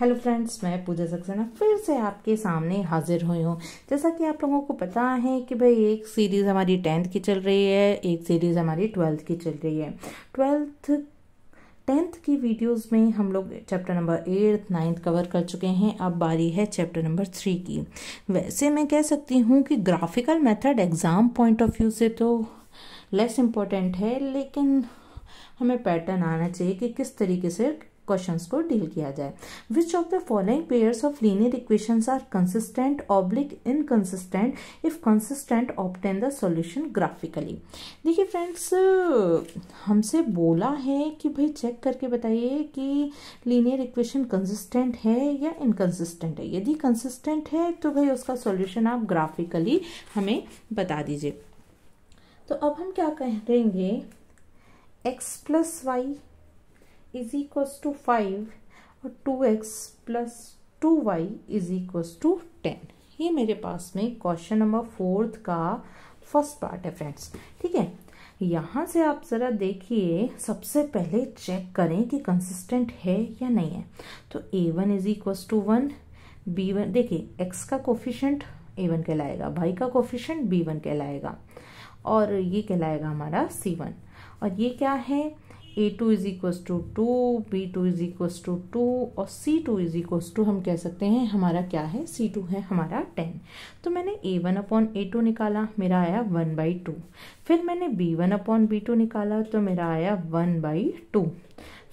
hello friends मैं पूजा सक्सेना फिर से आपके सामने हाजिर हुई हूँ जैसा कि आप लोगों को पता है कि भाई एक सीरीज़ हमारी टेंथ की चल रही है एक सीरीज़ हमारी ट्वेल्थ की चल रही है ट्वेल्थ टेंथ की वीडियोस में हम लोग chapter number eight ninth cover कर चुके हैं अब बारी है चैप्टर नंबर थ्री की वैसे मैं कह सकती हूँ कि graphical method exam point of view से तो लेस इम्पॉर्टेंट है लेकिन हमें पैटर्न आना चाहिए कि किस तरीके से क्वेश्चंस को डील किया जाए which of the following pairs of linear equations are consistent oblique inconsistent if consistent obtain the solution graphically देखिए फ्रेंड्स हमसे बोला है कि भाई चेक करके बताइए कि लीनियर इक्वेशन कंसिस्टेंट है या इनकंसिस्टेंट है यदि कंसिस्टेंट है तो भाई उसका सॉल्यूशन आप ग्राफिकली हमें बता दीजिए तो अब हम क्या कहेंगे x plus y is equals to five और two x plus two y is equals to ten ये मेरे पास में क्वेश्चन नंबर फोर्थ का फर्स्ट पार्ट है फ्रेंड्स ठीक है यहाँ से आप ज़रा देखिए सबसे पहले चेक करें कि कंसिस्टेंट है या नहीं है तो a one is equals to one b one देखिए एक्स का कोफिशेंट ए वन कहलाएगा भाई का कोफिशेंट बी वन कहलाएगा और ये कहलाएगा हमारा सी वन और ये क्या है a two is equals to two b two is equals to two और c two is equals to हम कह सकते हैं हमारा क्या है सी टू है हमारा टेन तो मैंने A one upon A two निकाला मेरा आया वन बाई टू फिर मैंने B one upon B two निकाला तो मेरा आया वन बाई टू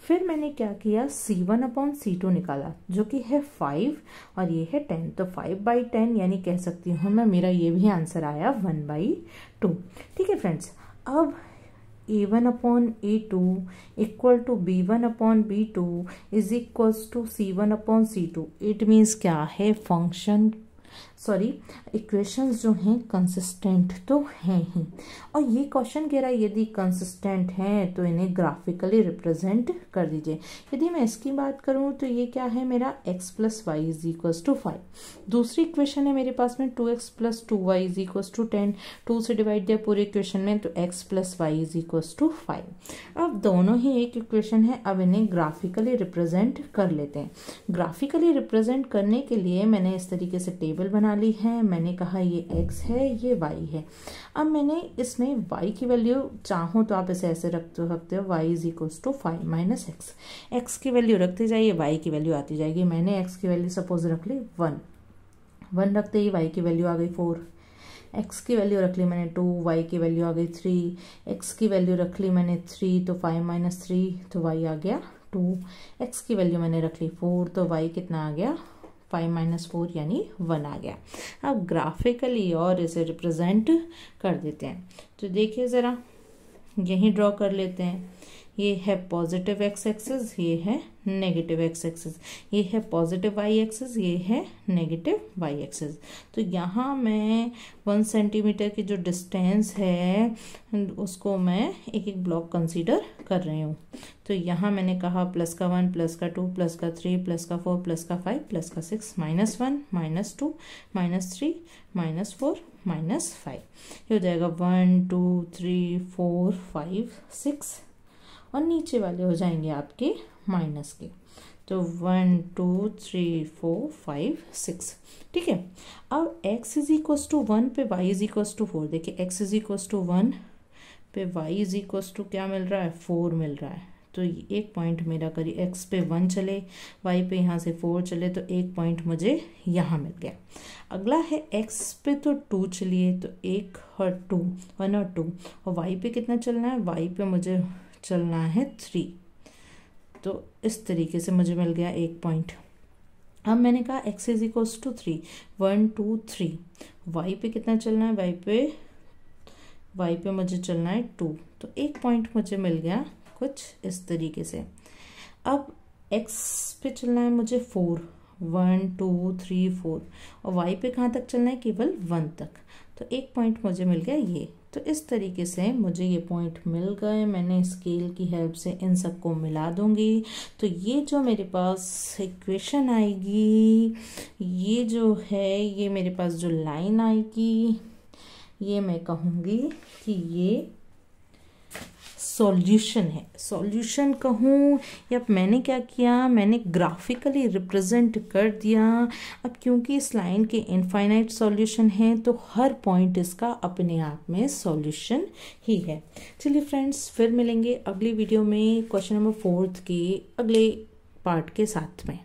फिर मैंने क्या किया C one upon C two निकाला जो कि है फाइव और ये है टेन तो फाइव बाई टेन यानी कह सकती हूँ मैं मेरा ये भी आंसर आया वन बाई टू ठीक है फ्रेंड्स अब A one upon A two equal to B one upon B two is equals to C one upon C two it means क्या है फंक्शन सॉरी इक्वेशंस जो हैं कंसिस्टेंट तो हैं ही और ये क्वेश्चन कह रहा है यदि कंसिस्टेंट हैं तो इन्हें ग्राफिकली रिप्रेजेंट कर दीजिए यदि मैं इसकी बात करूँ तो ये क्या है मेरा x plus y is equals to five दूसरी इक्वेशन है मेरे पास में two x plus two y is equals to ten two से डिवाइड दिया पूरे इक्वेशन में तो x plus y is equals to five अब दोनों ही एक इक्वेशन है अब इन्हें ग्राफिकली रिप्रेजेंट कर लेते हैं ग्राफिकली रिप्रेजेंट करने के लिए मैंने इस तरीके से टेबल टेबल बना ली है मैंने कहा ये एक्स है ये वाई है अब मैंने इसमें वाई की वैल्यू चाहो तो आप इसे ऐसे रख तो सकते हो y is equals to five minus x x की वैल्यू रखते जाइए वाई की वैल्यू आती जाएगी मैंने एक्स की वैल्यू सपोज रख ली वन वन रखते ही वाई की वैल्यू आ गई फोर एक्स की वैल्यू रख ली मैंने टू वाई की वैल्यू आ गई थ्री एक्स की वैल्यू रख ली मैंने थ्री तो फाइव माइनस थ्री तो वाई आ गया टू एक्स की वैल्यू मैंने रख ली फोर तो वाई कितना आ गया फाइव माइनस फोर यानी वन आ गया अब ग्राफिकली और इसे रिप्रेजेंट कर देते हैं तो देखिए ज़रा यहीं ड्रॉ कर लेते हैं ये है पॉजिटिव एक्स एक्सेस ये है नेगेटिव एक्स एक्सेस ये है पॉजिटिव वाई एक्सेस ये है नेगेटिव वाई एक्सेस तो यहाँ मैं वन सेंटीमीटर की जो डिस्टेंस है उसको मैं एक एक ब्लॉक कंसीडर कर रही हूँ तो यहाँ मैंने कहा प्लस का वन प्लस का टू प्लस का थ्री प्लस का फोर प्लस का फाइव प्लस का six minus one minus two minus three minus four minus five ये हो जाएगा one two three four five six और नीचे वाले हो जाएंगे आपके माइनस के तो one two three four five six ठीक है अब x is equals to one पे y is equals to four देखिए x is equals to one पे वाई इज इक्वस टू क्या मिल रहा है फोर मिल रहा है तो ये एक पॉइंट मेरा करिए एक्स पे वन चले वाई पे यहाँ से फोर चले तो एक पॉइंट मुझे यहाँ मिल गया अगला है एक्स पे तो टू चलिए तो एक और टू वन और टू और वाई पे कितना चलना है वाई पे मुझे चलना है थ्री तो इस तरीके से मुझे मिल गया एक पॉइंट अब मैंने कहा x is equals to three one two three y पे कितना चलना है वाई पे वाई पे मुझे चलना है टू तो एक पॉइंट मुझे मिल गया कुछ इस तरीके से अब एक्स पे चलना है मुझे four one two three four और वाई पे कहाँ तक चलना है केवल वन तक तो एक पॉइंट मुझे मिल गया ये तो इस तरीके से मुझे ये पॉइंट मिल गए मैंने स्केल की हेल्प से इन सबको मिला दूंगी तो ये जो मेरे पास इक्वेशन आएगी ये जो है ये मेरे पास जो लाइन आएगी ये मैं कहूँगी कि ये सॉल्यूशन है सॉल्यूशन कहूँ या मैंने क्या किया मैंने ग्राफिकली रिप्रेजेंट कर दिया अब क्योंकि इस लाइन के इनफाइनाइट सॉल्यूशन है तो हर पॉइंट इसका अपने आप में सॉल्यूशन ही है चलिए फ्रेंड्स फिर मिलेंगे अगली वीडियो में क्वेश्चन नंबर फोर्थ के अगले पार्ट के साथ में